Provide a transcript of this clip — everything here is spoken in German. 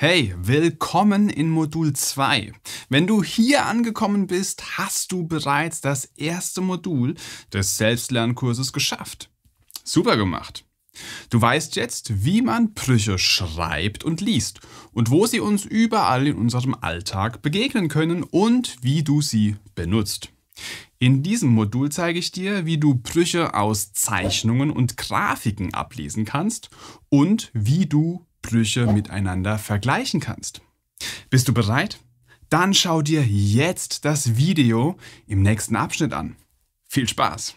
Hey, willkommen in Modul 2. Wenn du hier angekommen bist, hast du bereits das erste Modul des Selbstlernkurses geschafft. Super gemacht. Du weißt jetzt, wie man Brüche schreibt und liest und wo sie uns überall in unserem Alltag begegnen können und wie du sie benutzt. In diesem Modul zeige ich dir, wie du Brüche aus Zeichnungen und Grafiken ablesen kannst und wie du Widersprüche miteinander vergleichen kannst. Bist du bereit? Dann schau dir jetzt das Video im nächsten Abschnitt an. Viel Spaß!